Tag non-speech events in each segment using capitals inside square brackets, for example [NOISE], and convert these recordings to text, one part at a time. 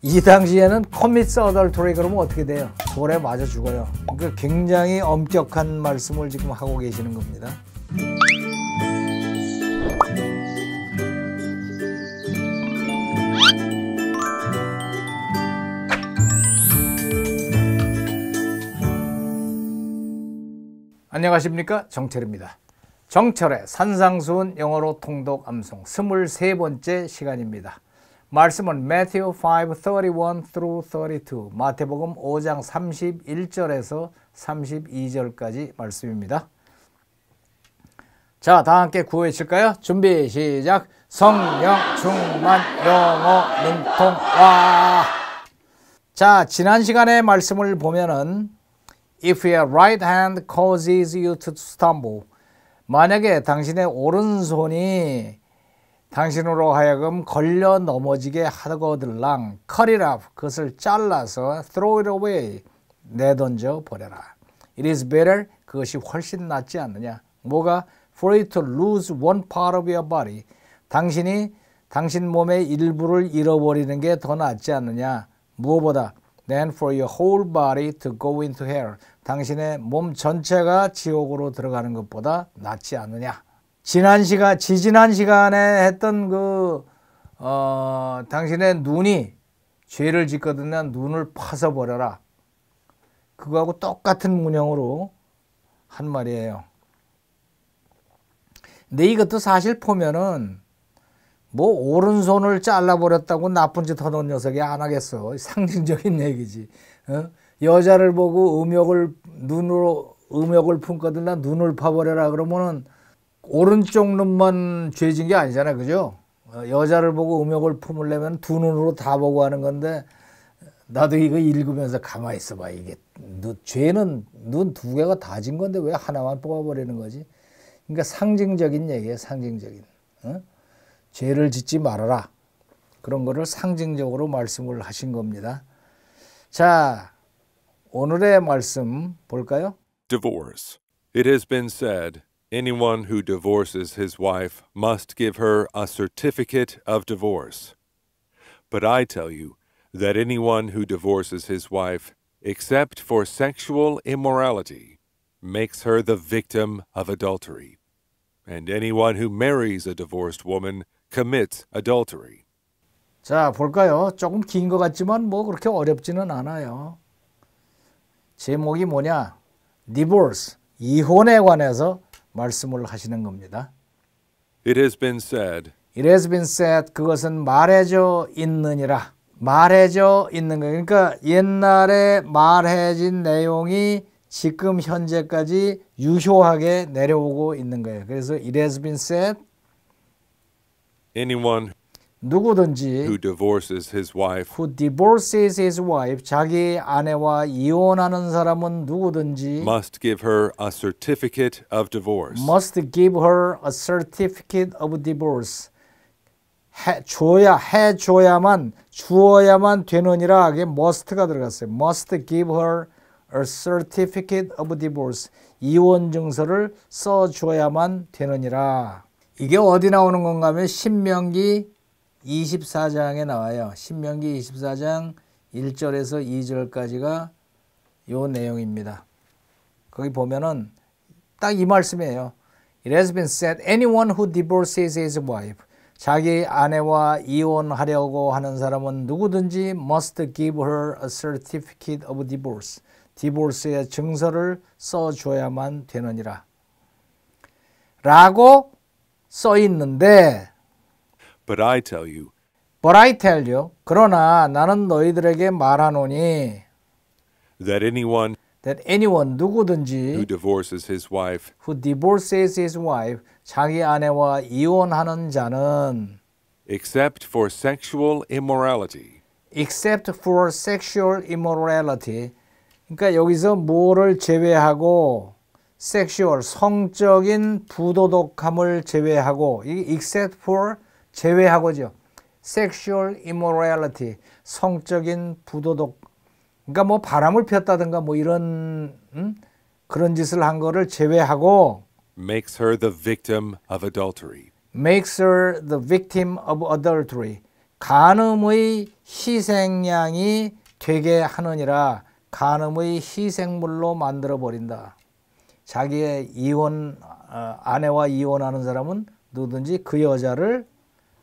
이 당시에는 커밋스 어덜토리 그러면 어떻게 돼요? 돌에 맞아 죽어요. 그러니까 굉장히 엄격한 말씀을 지금 하고 계시는 겁니다. 안녕하십니까 정철입니다. 정철의 산상수훈 영어로 통독 암송 23번째 시간입니다. 말씀은 매티오 5, 31 through 32, 마태복음 5장 31절에서 32절까지 말씀입니다. 자, 다 함께 구해칠까요 준비, 시작! 성령, 충만, 영어, 능통, 와! 자, 지난 시간의 말씀을 보면은 If your right hand causes you to stumble 만약에 당신의 오른손이 당신으로 하여금 걸려 넘어지게 하거들랑 cut it up 그것을 잘라서 throw it away 내던져 버려라. It is better 그것이 훨씬 낫지 않느냐. 뭐가 for y o to lose one part of your body 당신이 당신 몸의 일부를 잃어버리는 게 더 낫지 않느냐. 무엇보다 than for your whole body to go into hell 당신의 몸 전체가 지옥으로 들어가는 것보다 낫지 않느냐. 지난 시간, 지지난 시간에 했던 그, 어, 당신의 눈이 죄를 짓거든요. 눈을 파서 버려라. 그거하고 똑같은 문형으로 한 말이에요. 근데 이것도 사실 보면은 뭐 오른손을 잘라버렸다고 나쁜 짓 하던 녀석이 안 하겠어. 상징적인 [LAUGHS] 얘기지. 어? 여자를 보고 음욕을 눈으로 음욕을 품거든 나 눈을 파버려라 그러면은 오른쪽 눈만 죄진 게 아니잖아요. 그죠? 어, 여자를 보고 음욕을 품으려면 두 눈으로 다 보고 하는 건데 나도 이거 읽으면서 가만히 있어봐. 이게 죄는 눈 두 개가 다진 건데 왜 하나만 뽑아버리는 거지? 그러니까 상징적인 얘기예요. 상징적인. 어? 죄를 짓지 말아라. 그런 거를 상징적으로 말씀을 하신 겁니다. 자, 오늘의 말씀 볼까요? Divorce. It has been said. Anyone who divorces his wife must give her a certificate of divorce. But I tell you that anyone who divorces his wife, except for sexual immorality, makes her the victim of adultery. And anyone who marries a divorced woman commits adultery. 자, 볼까요? 조금 긴 것 같지만 뭐 그렇게 어렵지는 않아요. 제목이 뭐냐? Divorce, 이혼에 관해서 말씀을 하시는 겁니다. It has been said. It has been said. 그것은 말해져 있느니라. 말해져 있는 거. 그러니까 옛날에 말해진 내용이 지금 현재까지 유효하게 내려오고 있는 거예요. 그래서 it has been said. Anyone 누구든지 who divorces his wife who divorces his wife 자기 아내와 이혼하는 사람은 누구든지 must give her a certificate of divorce must give her a certificate of divorce 해 줘야 해 줘야만 주어야만 되느니라 이게 must가 들어갔어요. must give her a certificate of divorce 이혼 증서를 써 줘야만 되느니라. 이게 어디 나오는 건가 하면 신명기 24장에 나와요. 신명기 24장 1절에서 2절까지가 요 내용입니다. 거기 보면은 딱 이 말씀이에요. It has been said anyone who divorces his wife 자기 아내와 이혼하려고 하는 사람은 누구든지 must give her a certificate of divorce. 디볼스의 증서를 써 줘야만 되느니라. 라고 써 있는데 But I tell you. But I tell you. 그러나 나는 너희들에게 말하노니 that anyone that anyone 누구든지 who divorces his wife who divorces his wife 자기 아내와 이혼하는 자는 except for sexual immorality except for sexual immorality 그러니까 여기서 뭐를 제외하고 섹슈얼 성적인 부도덕함을 제외하고 이 except for 제외하고죠. sexual immorality, 성적인 부도덕, 그러니까 뭐 바람을 폈다든가 뭐 이런 음? 그런 짓을 한 거를 제외하고 makes her the victim of adultery. makes her the victim of adultery. 간음의 희생양이 되게 하느니라 간음의 희생물로 만들어 버린다. 자기의 이혼 어, 아내와 이혼하는 사람은 누든지 그 여자를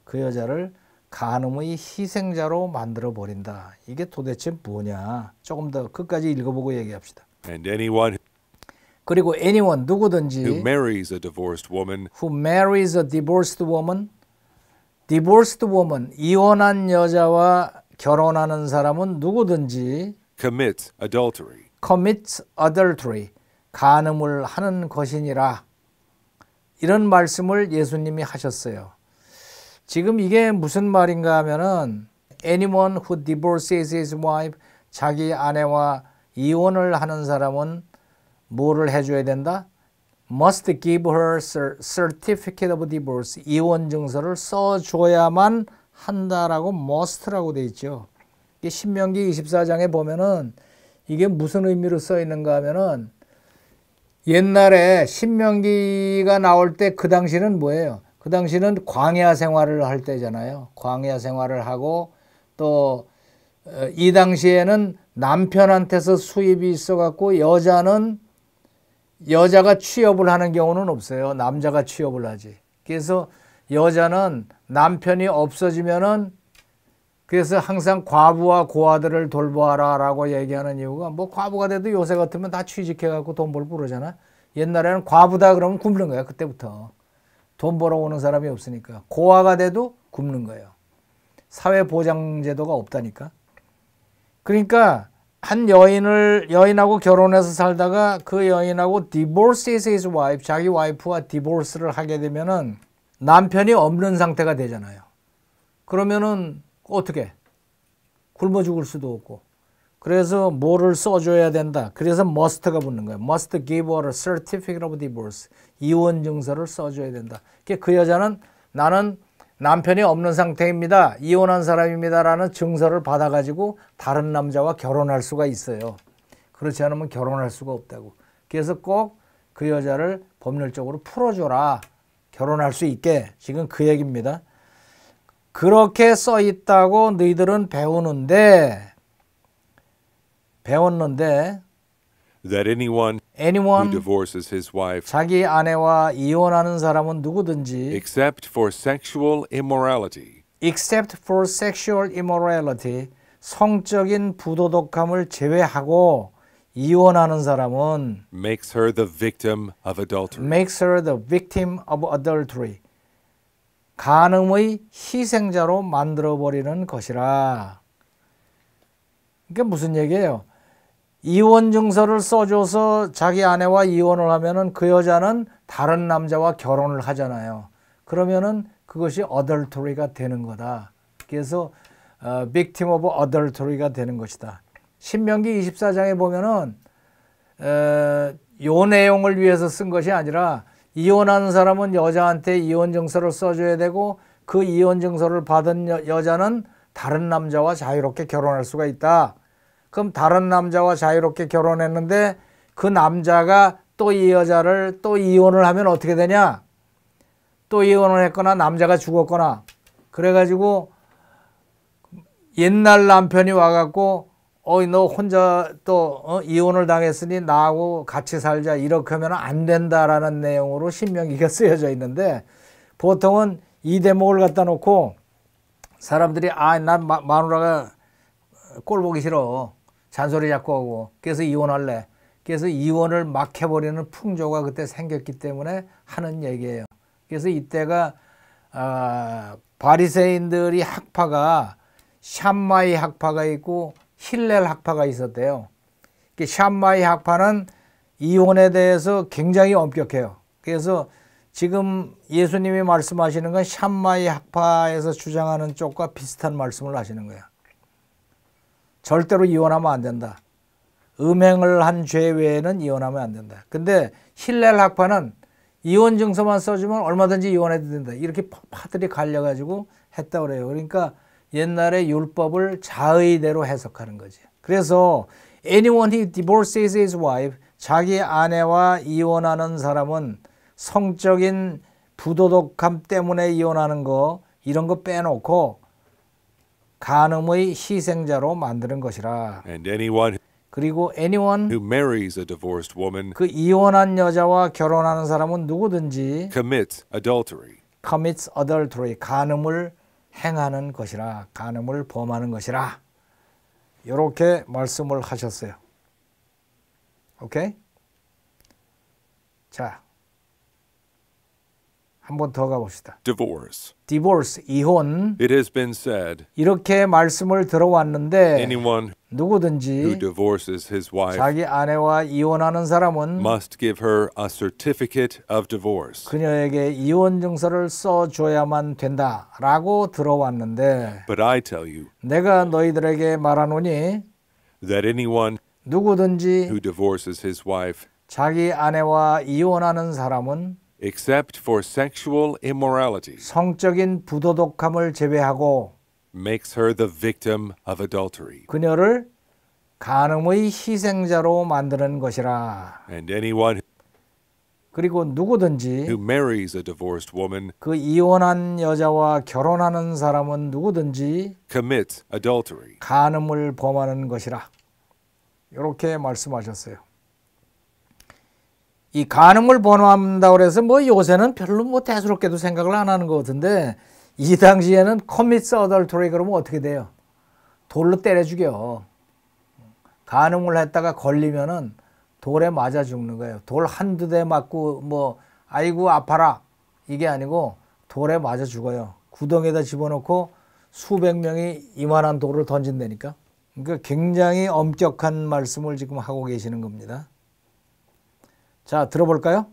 그 여자를 간음의 희생자로 만들어 버린다. 이게 도대체 뭐냐? 조금 더 끝까지 읽어보고 얘기합시다. And anyone 그리고 anyone 누구든지 who marries a divorced woman who marries a divorced woman divorced woman 이혼한 여자와 결혼하는 사람은 누구든지 commits adultery commits adultery 간음을 하는 것이니라 이런 말씀을 예수님이 하셨어요. 지금 이게 무슨 말인가 하면은 anyone who divorces his wife 자기 아내와 이혼을 하는 사람은 뭐를 해줘야 된다? must give her certificate of divorce 이혼 증서를 써줘야만 한다라고 must라고 돼 있죠. 이게 신명기 24장에 보면은 이게 무슨 의미로 써 있는가 하면은 옛날에 신명기가 나올 때 그 당시는 뭐예요? 그 당시는 광야 생활을 할 때잖아요. 광야 생활을 하고 또이 어, 당시에는 남편한테서 수입이 있어갖고 여자는 여자가 취업을 하는 경우는 없어요. 남자가 취업을 하지. 그래서 여자는 남편이 없어지면은 그래서 항상 과부와 고아들을 돌보아라라고 얘기하는 이유가 뭐 과부가 돼도 요새 같으면 다 취직해갖고 돈 벌고 그러잖아. 옛날에는 과부다 그러면 굶는 거야 그때부터. 돈 벌어오는 사람이 없으니까. 고아가 돼도 굶는 거예요. 사회보장제도가 없다니까. 그러니까 한 여인을 여인하고 결혼해서 살다가 그 여인하고 divorces his wife 자기 와이프와 디보스를 하게 되면은 남편이 없는 상태가 되잖아요. 그러면은 어떻게 굶어 죽을 수도 없고 그래서 뭐를 써줘야 된다. 그래서 must가 붙는 거예요. must give her a certificate of divorce. 이혼 증서를 써줘야 된다. 그러니까 그 여자는 나는 남편이 없는 상태입니다. 이혼한 사람입니다라는 증서를 받아가지고 다른 남자와 결혼할 수가 있어요. 그렇지 않으면 결혼할 수가 없다고. 그래서 꼭 그 여자를 법률적으로 풀어줘라. 결혼할 수 있게. 지금 그 얘기입니다. 그렇게 써 있다고 너희들은 배우는데 배웠는데 that anyone, anyone who divorces his wife 자기 아내와 이혼하는 사람은 누구든지 except for sexual immorality except for sexual immorality 성적인 부도덕함을 제외하고 이혼하는 사람은 makes her the victim of adultery makes her the victim of adultery 간음의 희생자로 만들어 버리는 것이라. 그게 무슨 얘기예요? 이혼 증서를 써줘서 자기 아내와 이혼을 하면은 그 여자는 다른 남자와 결혼을 하잖아요. 그러면은 그것이 어덜토리가 되는 거다. 그래서 어, victim o 가 되는 것이다. 신명기 24장에 보면은 에, 어, 요 내용을 위해서 쓴 것이 아니라 이혼하 사람은 여자한테 이혼 증서를 써줘야 되고 그 이혼 증서를 받은 여, 여자는 다른 남자와 자유롭게 결혼할 수가 있다. 그럼 다른 남자와 자유롭게 결혼했는데 그 남자가 또 이 여자를 또 이혼을 하면 어떻게 되냐? 또 이혼을 했거나 남자가 죽었거나 그래가지고 옛날 남편이 와갖고 어이 너 혼자 또 어? 이혼을 당했으니 나하고 같이 살자 이렇게 하면 안 된다라는 내용으로 신명기가 [LAUGHS] 쓰여져 있는데 보통은 이 대목을 갖다 놓고 사람들이 아난 마누라가 꼴 보기 싫어 잔소리 자꾸 하고 그래서 이혼할래. 그래서 이혼을 막해버리는 풍조가 그때 생겼기 때문에 하는 얘기예요. 그래서 이때가 어, 바리새인들이 학파가 샴마이 학파가 있고 힐렐 학파가 있었대요. 샴마이 학파는 이혼에 대해서 굉장히 엄격해요. 그래서 지금 예수님이 말씀하시는 건 샴마이 학파에서 주장하는 쪽과 비슷한 말씀을 하시는 거예요. 절대로 이혼하면 안 된다. 음행을 한 죄 외에는 이혼하면 안 된다. 근데 힐렐 학파는 이혼 증서만 써주면 얼마든지 이혼해도 된다. 이렇게 파들이 갈려가지고 했다 그래요. 그러니까 옛날에 율법을 자의대로 해석하는 거지. 그래서 anyone who divorces his wife 자기 아내와 이혼하는 사람은 성적인 부도덕함 때문에 이혼하는 거 이런 거 빼놓고 간음의 희생자로 만드는 것이라. And anyone 그리고 anyone who marries a divorced woman 그 이혼한 여자와 결혼하는 사람은 누구든지 commits adultery commits adultery 간음을 행하는 것이라 간음을 범하는 것이라 이렇게 말씀을 하셨어요. 오케이? 자, 한번 더 가봅시다. Divorce. Divorce 이혼. It has been said. 이렇게 말씀을 들어왔는데 anyone 누구든지 who divorces his wife 자기 아내와 이혼하는 사람은 must give her a certificate of divorce. 그녀에게 이혼 증서를 써 줘야만 된다라고 들어왔는데 But I tell you 내가 너희들에게 말하노니 that anyone 누구든지 who divorces his wife 자기 아내와 이혼하는 사람은 except for sexual immorality 성적인 부도덕함을 제외하고 makes her the victim of adultery 그녀를 간음의 희생자로 만드는 것이라. And anyone 그리고 누구든지 who marries a divorced woman 그 이혼한 여자와 결혼하는 사람은 누구든지 commits adultery 간음을 범하는 것이라. 이렇게 말씀하셨어요. 이가늠을 번호한다고 해서 뭐 요새는 별로 뭐 대수롭게도 생각을 안 하는 것 같은데 이 당시에는 커밋스 어덜토리 그러면 어떻게 돼요? 돌로 때려 죽여. 가늠을 했다가 걸리면은 돌에 맞아 죽는 거예요. 돌 한두 대 맞고 뭐 아이고 아파라 이게 아니고 돌에 맞아 죽어요. 구덩이에다 집어넣고 수백 명이 이만한 돌을 던진다니까. 그러니까 굉장히 엄격한 말씀을 지금 하고 계시는 겁니다. 자, 들어볼까요?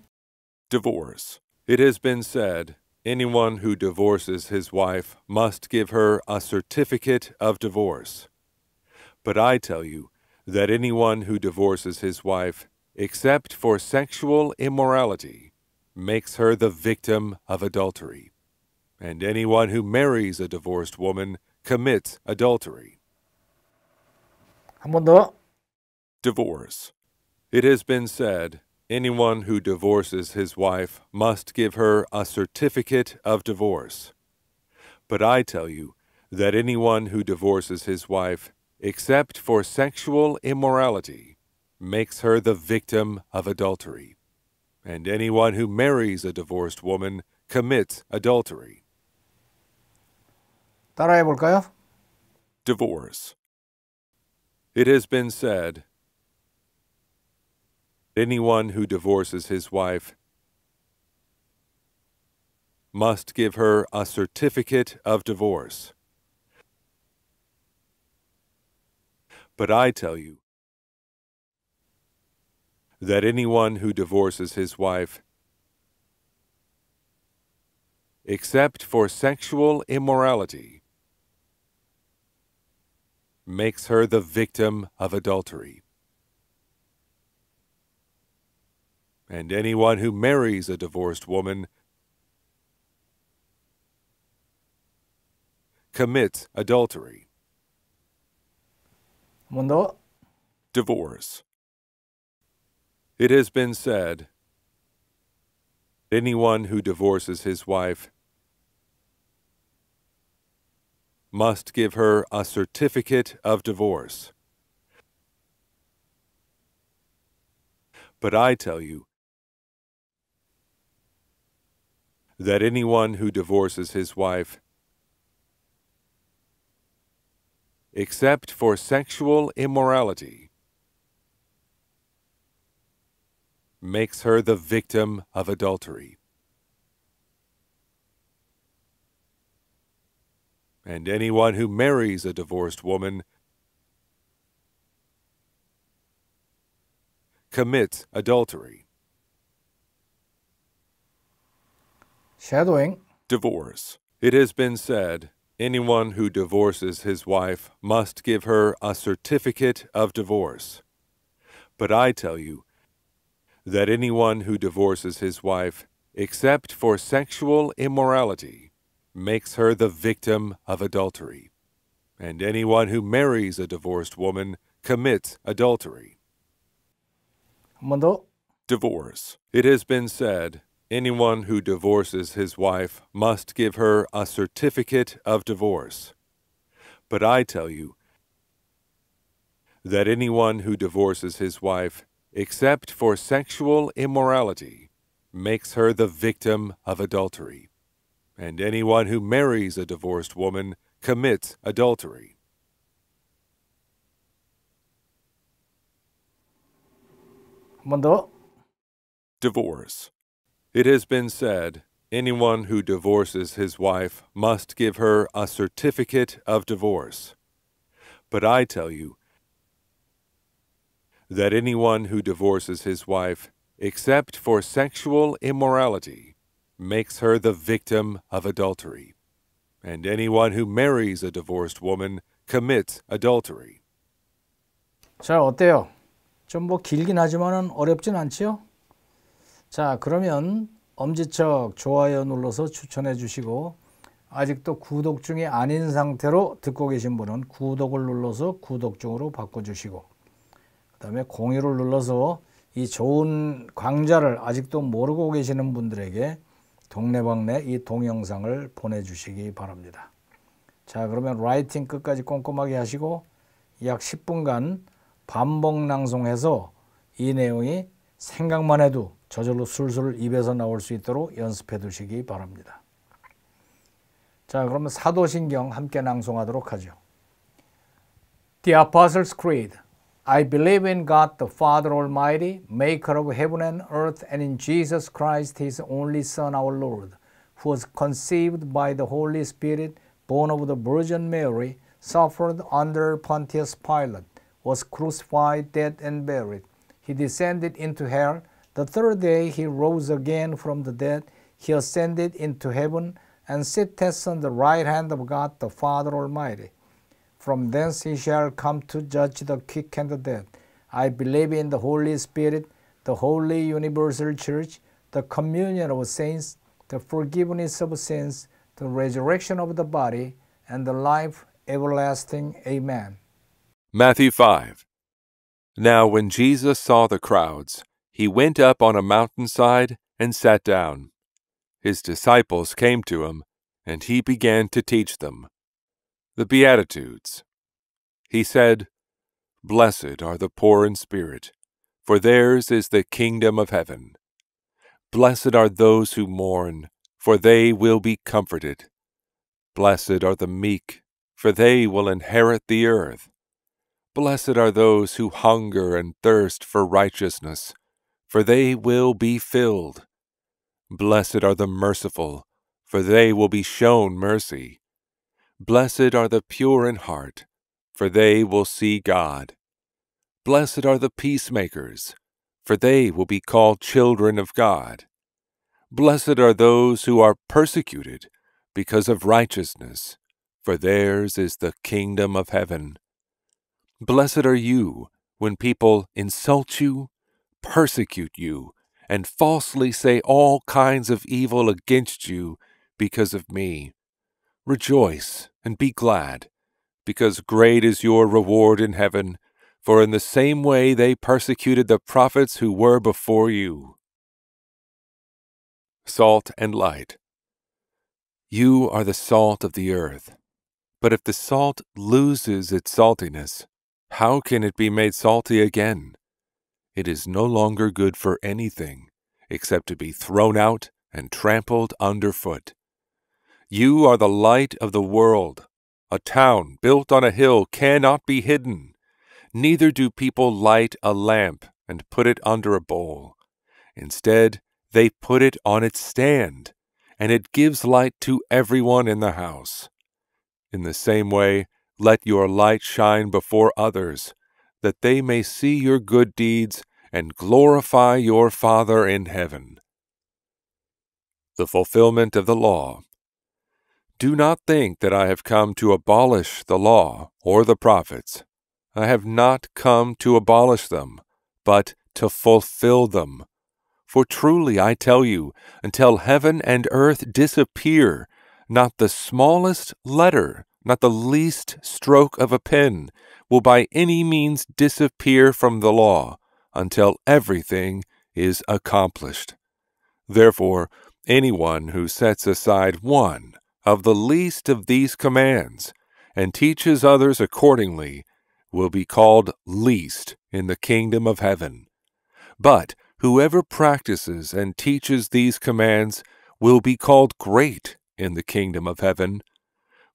Divorce. It has been said anyone who divorces his wife must give her a certificate of divorce. But I tell you that anyone who divorces his wife, except for sexual immorality, makes her the victim of adultery. And anyone who marries a divorced woman commits adultery. 한 번 더. Divorce. It has been said anyone who divorces his wife must give her a certificate of divorce. But I tell you that anyone who divorces his wife, except for sexual immorality, makes her the victim of adultery. And anyone who marries a divorced woman commits adultery. 따라해 볼까요? Divorce. It has been said Anyone who divorces his wife must give her a certificate of divorce. But I tell you that anyone who divorces his wife, except for sexual immorality, makes her the victim of adultery. and anyone who marries a divorced woman commits adultery. Mundo. Divorce. It has been said anyone who divorces his wife must give her a certificate of divorce. But I tell you, that anyone who divorces his wife, except for sexual immorality, makes her the victim of adultery. And anyone who marries a divorced woman commits adultery. Shadowing. Divorce. It has been said anyone who divorces his wife must give her a certificate of divorce. But I tell you that anyone who divorces his wife, except for sexual immorality, makes her the victim of adultery. And anyone who marries a divorced woman commits adultery. Divorce. It has been said anyone who divorces his wife must give her a certificate of divorce. But I tell you that anyone who divorces his wife, except for sexual immorality, makes her the victim of adultery. And anyone who marries a divorced woman commits adultery. Divorce. It has been said anyone who divorces his wife must give her a certificate of divorce. But I tell you that anyone who divorces his wife, except for sexual immorality, makes her the victim of adultery. And anyone who marries a divorced woman commits adultery. 자, 어때요? 좀 뭐 길긴 하지만은 어렵진 않지요? 자 그러면 엄지척 좋아요 눌러서 추천해 주시고 아직도 구독 중이 아닌 상태로 듣고 계신 분은 구독을 눌러서 구독 중으로 바꿔주시고 그 다음에 공유를 눌러서 이 좋은 강좌를 아직도 모르고 계시는 분들에게 동네방네 이 동영상을 보내주시기 바랍니다. 자 그러면 라이팅 끝까지 꼼꼼하게 하시고 약 10분간 반복 낭송해서 이 내용이 생각만 해도 저절로 술술 입에서 나올 수 있도록 연습해 두시기 바랍니다. 자, 그러면 사도신경 함께 낭송하도록 하죠. The Apostles' Creed. I believe in God the Father Almighty, maker of heaven and earth, and in Jesus Christ, his only Son, our Lord, who was conceived by the Holy Spirit, born of the Virgin Mary, suffered under Pontius Pilate, was crucified, dead, and buried. He descended into hell the third day he rose again from the dead, he ascended into heaven, and sitteth on the right hand of God the Father Almighty. From thence he shall come to judge the quick and the dead. I believe in the Holy Spirit, the holy universal church, the communion of saints, the forgiveness of sins, the resurrection of the body, and the life everlasting. Amen. Matthew 5 Now when Jesus saw the crowds, he went up on a mountainside and sat down. His disciples came to him, and he began to teach them. The Beatitudes. He said, Blessed are the poor in spirit, for theirs is the kingdom of heaven. Blessed are those who mourn, for they will be comforted. Blessed are the meek, for they will inherit the earth. Blessed are those who hunger and thirst for righteousness for they will be filled. Blessed are the merciful, for they will be shown mercy. Blessed are the pure in heart, for they will see God. Blessed are the peacemakers, for they will be called children of God. Blessed are those who are persecuted because of righteousness, for theirs is the kingdom of heaven. Blessed are you when people insult you persecute you and falsely say all kinds of evil against you because of me. Rejoice and be glad, because great is your reward in heaven, for in the same way they persecuted the prophets who were before you. Salt and Light You are the salt of the earth. But if the salt loses its saltiness, how can it be made salty again? it is no longer good for anything except to be thrown out and trampled underfoot. You are the light of the world. A town built on a hill cannot be hidden. Neither do people light a lamp and put it under a bowl. Instead, they put it on its stand, and it gives light to everyone in the house. In the same way, let your light shine before others that they may see your good deeds and glorify your Father in heaven. The fulfillment of the law. Do not think that I have come to abolish the law or the prophets. I have not come to abolish them, but to fulfill them. For truly I tell you, until heaven and earth disappear, not the smallest letter not the least stroke of a pen, will by any means disappear from the law until everything is accomplished. Therefore, anyone who sets aside one of the least of these commands and teaches others accordingly will be called least in the kingdom of heaven. But whoever practices and teaches these commands will be called great in the kingdom of heaven.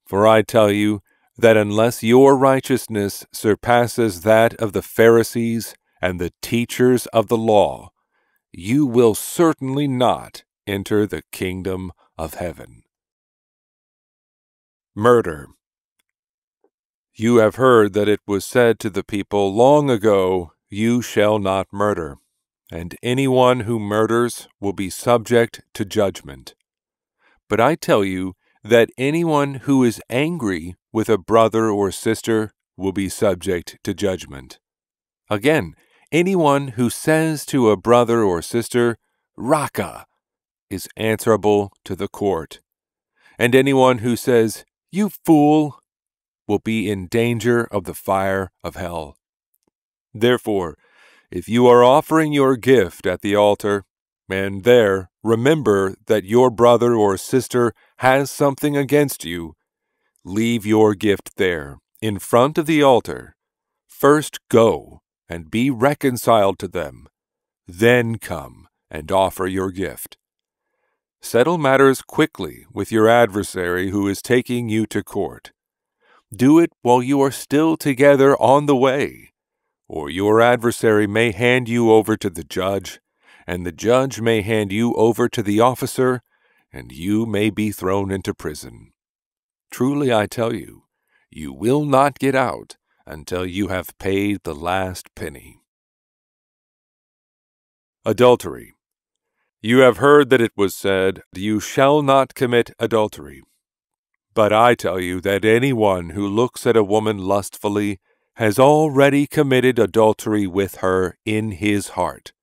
For I tell you that unless your righteousness surpasses that of the Pharisees and the teachers of the law, you will certainly not enter the kingdom of heaven. Murder. You have heard that it was said to the people long ago, You shall not murder, and anyone who murders will be subject to judgment. But I tell you that anyone who is angry with a brother or sister will be subject to judgment. Again, anyone who says to a brother or sister, Raka, is answerable to the court. And anyone who says, You fool, will be in danger of the fire of hell. Therefore, if you are offering your gift at the altar, and there remember that your brother or sister has something against you, leave your gift there, in front of the altar. First go and be reconciled to them. Then come and offer your gift. Settle matters quickly with your adversary who is taking you to court. Do it while you are still together on the way, or your adversary may hand you over to the judge, and the judge may hand you over to the officer, and you may be thrown into prison. Truly I tell you, you will not get out until you have paid the last penny. Adultery. You have heard that it was said, You shall not commit adultery. But I tell you that anyone who looks at a woman lustfully has already committed adultery with her in his heart.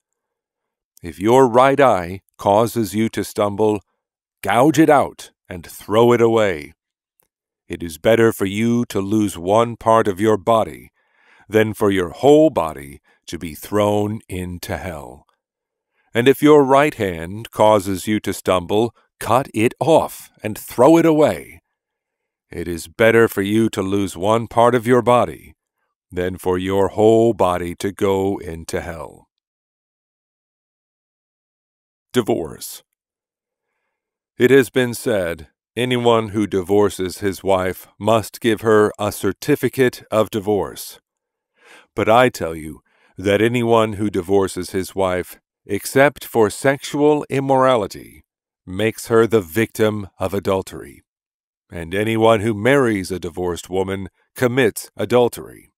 If your right eye causes you to stumble, gouge it out and throw it away. It is better for you to lose one part of your body than for your whole body to be thrown into hell. And if your right hand causes you to stumble, cut it off and throw it away. It is better for you to lose one part of your body than for your whole body to go into hell. Divorce it has been said anyone who divorces his wife must give her a certificate of divorce. But I tell you that anyone who divorces his wife, except for sexual immorality, makes her the victim of adultery. And anyone who marries a divorced woman commits adultery.